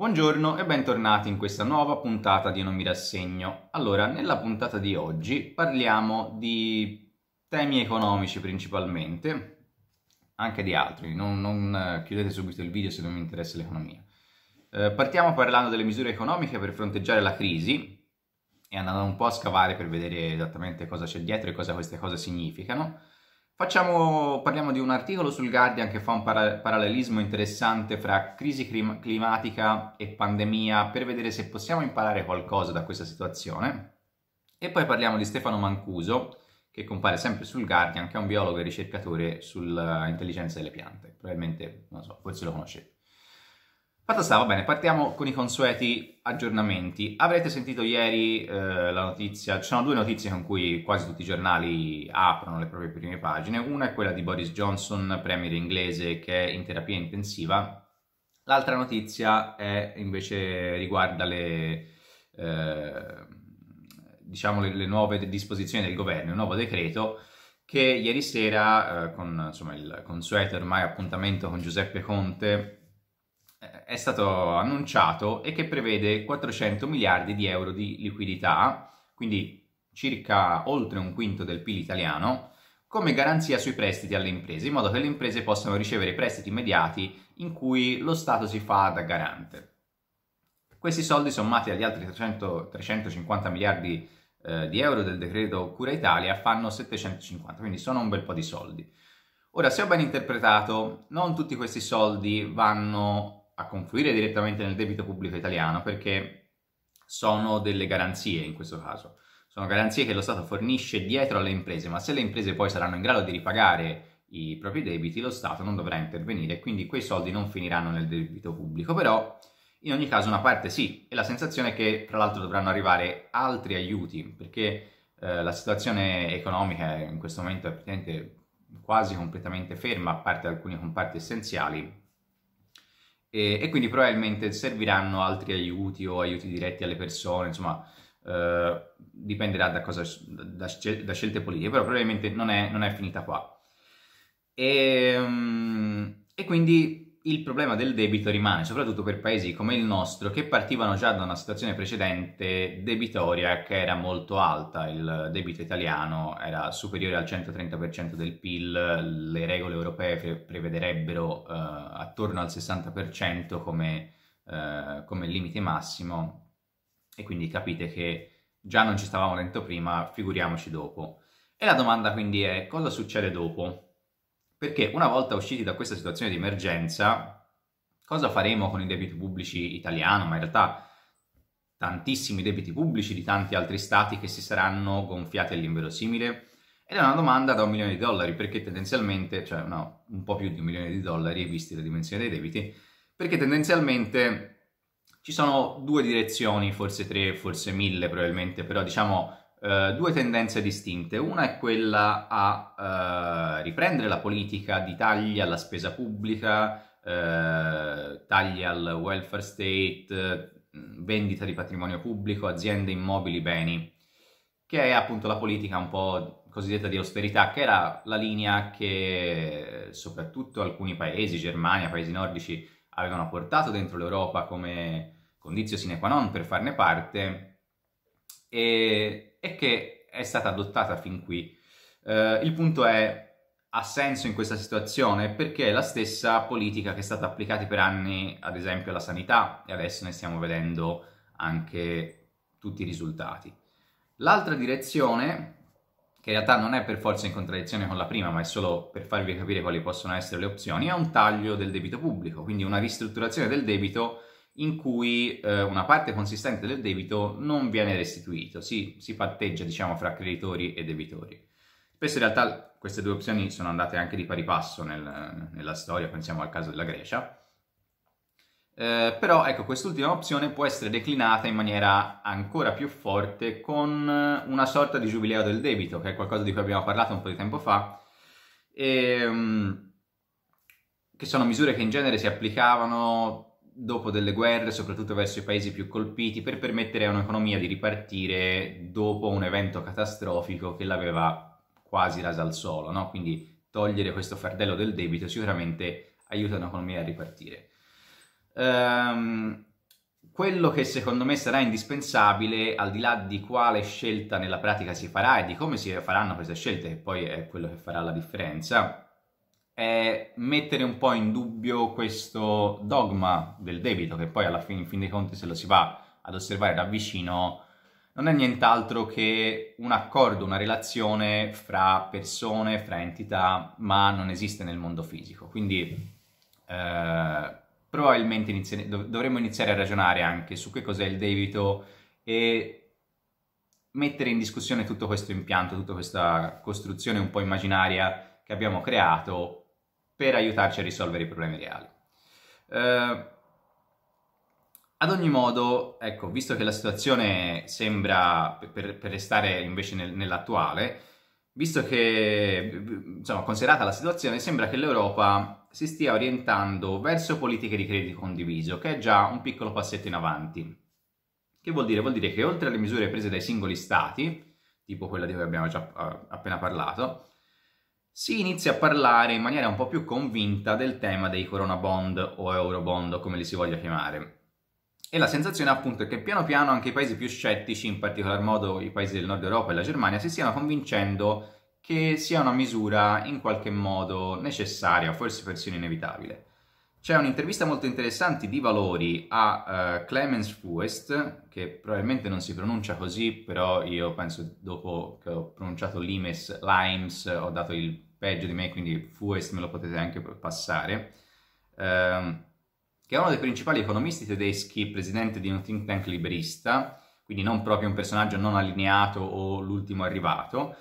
Buongiorno e bentornati in questa nuova puntata di Non mi rassegno. Allora, nella puntata di oggi parliamo di temi economici principalmente, anche di altri, non, non eh, chiudete subito il video se non vi interessa l'economia. Eh, partiamo parlando delle misure economiche per fronteggiare la crisi e andando un po' a scavare per vedere esattamente cosa c'è dietro e cosa queste cose significano. Facciamo, parliamo di un articolo sul Guardian che fa un para- parallelismo interessante fra crisi clim- climatica e pandemia per vedere se possiamo imparare qualcosa da questa situazione. E poi parliamo di Stefano Mancuso, che compare sempre sul Guardian, che è un biologo e ricercatore sull'intelligenza delle piante. Probabilmente, non so, forse lo conoscete. Fatto sta, va bene, partiamo con i consueti aggiornamenti. Avrete sentito ieri eh, la notizia, ci sono due notizie con cui quasi tutti i giornali aprono le proprie prime pagine. Una è quella di Boris Johnson, premier inglese, che è in terapia intensiva. L'altra notizia è, invece riguarda le, eh, diciamo le, le nuove disposizioni del governo, il nuovo decreto che ieri sera, eh, con insomma, il consueto ormai appuntamento con Giuseppe Conte, è stato annunciato e che prevede 400 miliardi di euro di liquidità, quindi circa oltre un quinto del PIL italiano, come garanzia sui prestiti alle imprese, in modo che le imprese possano ricevere prestiti immediati in cui lo Stato si fa da garante. Questi soldi sommati agli altri 300, 350 miliardi eh, di euro del decreto Cura Italia fanno 750, quindi sono un bel po' di soldi. Ora, se ho ben interpretato, non tutti questi soldi vanno a confluire direttamente nel debito pubblico italiano perché sono delle garanzie in questo caso. Sono garanzie che lo Stato fornisce dietro alle imprese, ma se le imprese poi saranno in grado di ripagare i propri debiti, lo Stato non dovrà intervenire, quindi quei soldi non finiranno nel debito pubblico, però in ogni caso una parte sì, e la sensazione è che tra l'altro dovranno arrivare altri aiuti, perché eh, la situazione economica in questo momento è quasi completamente ferma, a parte alcuni comparti essenziali, e, e quindi probabilmente serviranno altri aiuti o aiuti diretti alle persone, insomma, eh, dipenderà da, cosa, da, da, scelte politiche, però probabilmente non è, non è finita qua. E, ehm, e quindi il problema del debito rimane, soprattutto per paesi come il nostro che partivano già da una situazione precedente debitoria che era molto alta, il debito italiano era superiore al 130% del PIL, le regole europee pre- prevederebbero eh, attorno al 60% come, eh, come limite massimo e quindi capite che già non ci stavamo dentro prima, figuriamoci dopo. E la domanda quindi è cosa succede dopo? Perché una volta usciti da questa situazione di emergenza, cosa faremo con i debiti pubblici italiano, ma in realtà tantissimi debiti pubblici di tanti altri stati che si saranno gonfiati all'inverosimile? Ed è una domanda da un milione di dollari, perché tendenzialmente, cioè no, un po' più di un milione di dollari, visti la dimensione dei debiti, perché tendenzialmente ci sono due direzioni, forse tre, forse mille probabilmente, però diciamo eh, due tendenze distinte. Una è quella a eh, riprendere la politica di tagli alla spesa pubblica, eh, tagli al welfare state, vendita di patrimonio pubblico, aziende, immobili, beni, che è appunto la politica un po' cosiddetta di austerità, che era la linea che soprattutto alcuni paesi, Germania, paesi nordici, avevano portato dentro l'Europa come condizio sine qua non per farne parte e e che è stata adottata fin qui. Eh, il punto è, ha senso in questa situazione perché è la stessa politica che è stata applicata per anni, ad esempio, alla sanità e adesso ne stiamo vedendo anche tutti i risultati. L'altra direzione, che in realtà non è per forza in contraddizione con la prima, ma è solo per farvi capire quali possono essere le opzioni, è un taglio del debito pubblico, quindi una ristrutturazione del debito in cui eh, una parte consistente del debito non viene restituito, si, si patteggia diciamo fra creditori e debitori. Spesso in realtà queste due opzioni sono andate anche di pari passo nel, nella storia, pensiamo al caso della Grecia, eh, però ecco, quest'ultima opzione può essere declinata in maniera ancora più forte con una sorta di giubileo del debito, che è qualcosa di cui abbiamo parlato un po' di tempo fa, e, ehm, che sono misure che in genere si applicavano dopo delle guerre, soprattutto verso i paesi più colpiti, per permettere a un'economia di ripartire dopo un evento catastrofico che l'aveva quasi rasa al suolo, no? quindi togliere questo fardello del debito sicuramente aiuta un'economia a ripartire. Um, quello che secondo me sarà indispensabile, al di là di quale scelta nella pratica si farà e di come si faranno queste scelte, che poi è quello che farà la differenza, è mettere un po' in dubbio questo dogma del debito, che poi alla fine, in fin dei conti, se lo si va ad osservare da vicino, non è nient'altro che un accordo, una relazione fra persone, fra entità, ma non esiste nel mondo fisico. Quindi eh, probabilmente inizi- dov- dovremmo iniziare a ragionare anche su che cos'è il debito e mettere in discussione tutto questo impianto, tutta questa costruzione un po' immaginaria che abbiamo creato per aiutarci a risolvere i problemi reali. Eh, ad ogni modo, ecco, visto che la situazione sembra, per, per restare invece nel, nell'attuale, visto che, insomma, considerata la situazione, sembra che l'Europa si stia orientando verso politiche di credito condiviso, che è già un piccolo passetto in avanti. Che vuol dire? Vuol dire che oltre alle misure prese dai singoli stati, tipo quella di cui abbiamo già ah, appena parlato, si inizia a parlare in maniera un po' più convinta del tema dei corona bond o euro bond o come li si voglia chiamare. E la sensazione appunto è che piano piano anche i paesi più scettici, in particolar modo i paesi del nord Europa e la Germania, si stiano convincendo che sia una misura in qualche modo necessaria, forse persino inevitabile. C'è un'intervista molto interessante di Valori a uh, Clemens Fuest, che probabilmente non si pronuncia così, però io penso dopo che ho pronunciato Limes, Limes, ho dato il peggio di me, quindi Fuest me lo potete anche passare, ehm, che è uno dei principali economisti tedeschi, presidente di un think tank liberista, quindi non proprio un personaggio non allineato o l'ultimo arrivato,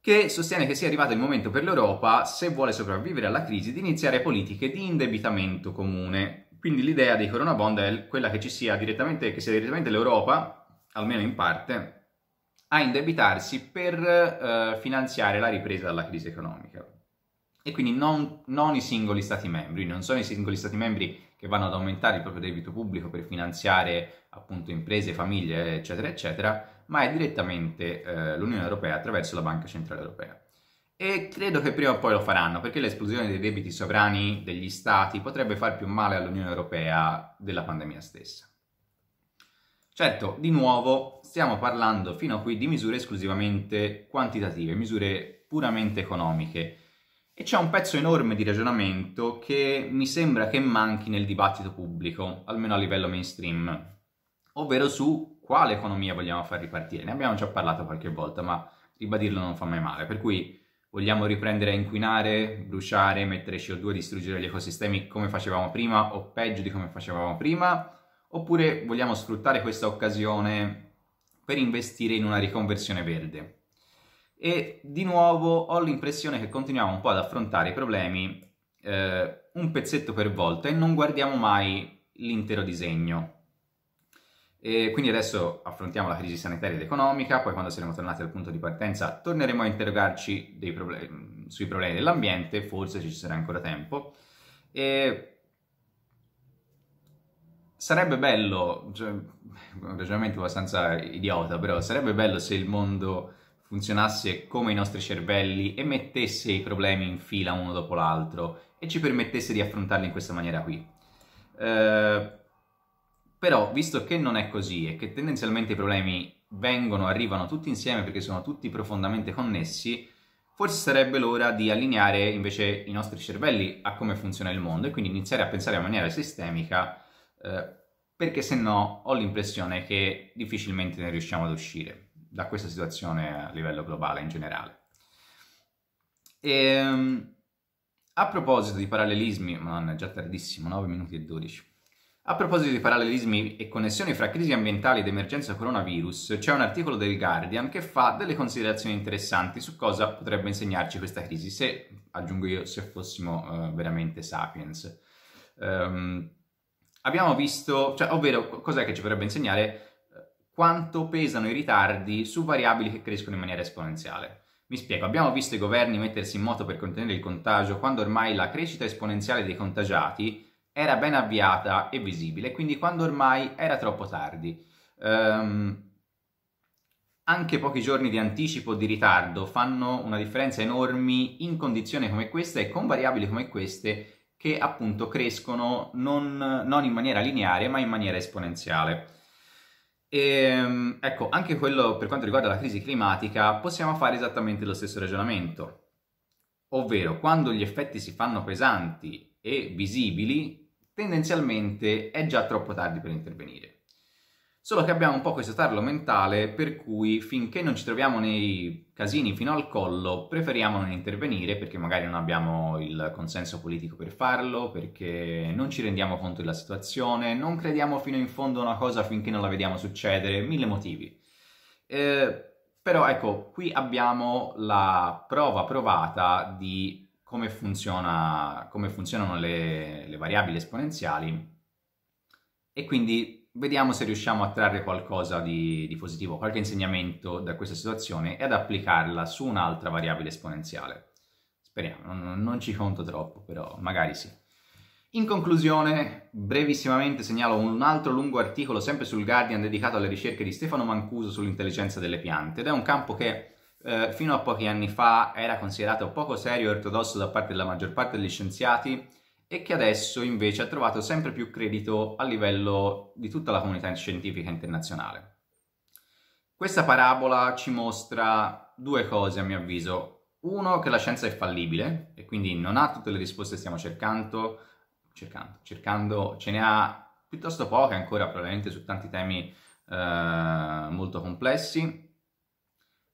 che sostiene che sia arrivato il momento per l'Europa, se vuole sopravvivere alla crisi, di iniziare politiche di indebitamento comune. Quindi l'idea dei Corona Bond è quella che ci sia direttamente, che sia direttamente l'Europa, almeno in parte, a indebitarsi per eh, finanziare la ripresa dalla crisi economica. E quindi non, non i singoli Stati membri, non sono i singoli Stati membri che vanno ad aumentare il proprio debito pubblico per finanziare appunto imprese, famiglie, eccetera, eccetera, ma è direttamente eh, l'Unione Europea attraverso la Banca Centrale Europea. E credo che prima o poi lo faranno, perché l'esplosione dei debiti sovrani degli stati potrebbe far più male all'Unione Europea della pandemia stessa. Certo, di nuovo, stiamo parlando fino a qui di misure esclusivamente quantitative, misure puramente economiche. E c'è un pezzo enorme di ragionamento che mi sembra che manchi nel dibattito pubblico, almeno a livello mainstream, ovvero su quale economia vogliamo far ripartire. Ne abbiamo già parlato qualche volta, ma ribadirlo non fa mai male. Per cui vogliamo riprendere a inquinare, bruciare, mettere CO2, distruggere gli ecosistemi come facevamo prima o peggio di come facevamo prima, oppure vogliamo sfruttare questa occasione per investire in una riconversione verde. E di nuovo ho l'impressione che continuiamo un po' ad affrontare i problemi eh, un pezzetto per volta e non guardiamo mai l'intero disegno. E quindi adesso affrontiamo la crisi sanitaria ed economica, poi quando saremo tornati al punto di partenza torneremo a interrogarci problem- mm, sui problemi dell'ambiente, forse ci sarà ancora tempo. E sarebbe bello, cioè, un ragionamento abbastanza idiota, però sarebbe bello se il mondo funzionasse come i nostri cervelli e mettesse i problemi in fila uno dopo l'altro e ci permettesse di affrontarli in questa maniera qui. Eh, però, visto che non è così e che tendenzialmente i problemi vengono, arrivano tutti insieme perché sono tutti profondamente connessi, forse sarebbe l'ora di allineare invece i nostri cervelli a come funziona il mondo e quindi iniziare a pensare in maniera sistemica, eh, perché se no ho l'impressione che difficilmente ne riusciamo ad uscire da questa situazione a livello globale in generale. E, ehm, a proposito di parallelismi, ma è già tardissimo, 9 minuti e 12. A proposito di parallelismi e connessioni fra crisi ambientali ed emergenza coronavirus, c'è un articolo del Guardian che fa delle considerazioni interessanti su cosa potrebbe insegnarci questa crisi, se, aggiungo io, se fossimo uh, veramente sapiens. Um, abbiamo visto, cioè, ovvero cos'è che ci potrebbe insegnare quanto pesano i ritardi su variabili che crescono in maniera esponenziale. Mi spiego, abbiamo visto i governi mettersi in moto per contenere il contagio quando ormai la crescita esponenziale dei contagiati era ben avviata e visibile, quindi quando ormai era troppo tardi. Um, anche pochi giorni di anticipo o di ritardo fanno una differenza enorme in condizioni come queste e con variabili come queste che appunto crescono non, non in maniera lineare ma in maniera esponenziale. E, ehm, ecco, anche quello per quanto riguarda la crisi climatica possiamo fare esattamente lo stesso ragionamento, ovvero quando gli effetti si fanno pesanti e visibili tendenzialmente è già troppo tardi per intervenire. Solo che abbiamo un po' questo tarlo mentale per cui finché non ci troviamo nei casini fino al collo preferiamo non intervenire perché magari non abbiamo il consenso politico per farlo, perché non ci rendiamo conto della situazione, non crediamo fino in fondo a una cosa finché non la vediamo succedere, mille motivi. Eh, però ecco, qui abbiamo la prova provata di come, funziona, come funzionano le, le variabili esponenziali e quindi vediamo se riusciamo a trarre qualcosa di, di, positivo, qualche insegnamento da questa situazione e ad applicarla su un'altra variabile esponenziale. Speriamo, non, non ci conto troppo, però magari sì. In conclusione, brevissimamente segnalo un altro lungo articolo sempre sul Guardian dedicato alle ricerche di Stefano Mancuso sull'intelligenza delle piante ed è un campo che eh, fino a pochi anni fa era considerato poco serio e ortodosso da parte della maggior parte degli scienziati e che adesso invece ha trovato sempre più credito a livello di tutta la comunità scientifica internazionale. Questa parabola ci mostra due cose a mio avviso. Uno, che la scienza è fallibile e quindi non ha tutte le risposte che stiamo cercando, cercando, cercando, ce ne ha piuttosto poche ancora probabilmente su tanti temi eh, molto complessi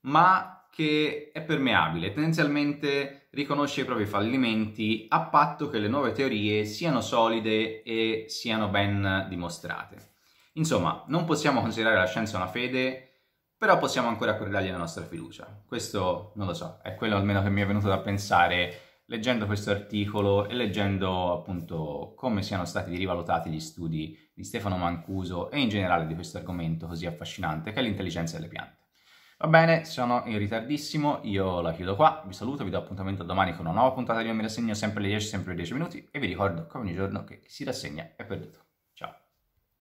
ma che è permeabile, tendenzialmente riconosce i propri fallimenti a patto che le nuove teorie siano solide e siano ben dimostrate. Insomma, non possiamo considerare la scienza una fede, però possiamo ancora accordargli la nostra fiducia. Questo non lo so, è quello almeno che mi è venuto da pensare leggendo questo articolo e leggendo appunto come siano stati rivalutati gli studi di Stefano Mancuso e in generale di questo argomento così affascinante che è l'intelligenza delle piante. Va bene, sono in ritardissimo, io la chiudo qua, vi saluto, vi do appuntamento domani con una nuova puntata di Io mi rassegno, sempre alle 10, sempre alle 10 minuti e vi ricordo come ogni giorno che chi si rassegna è perduto.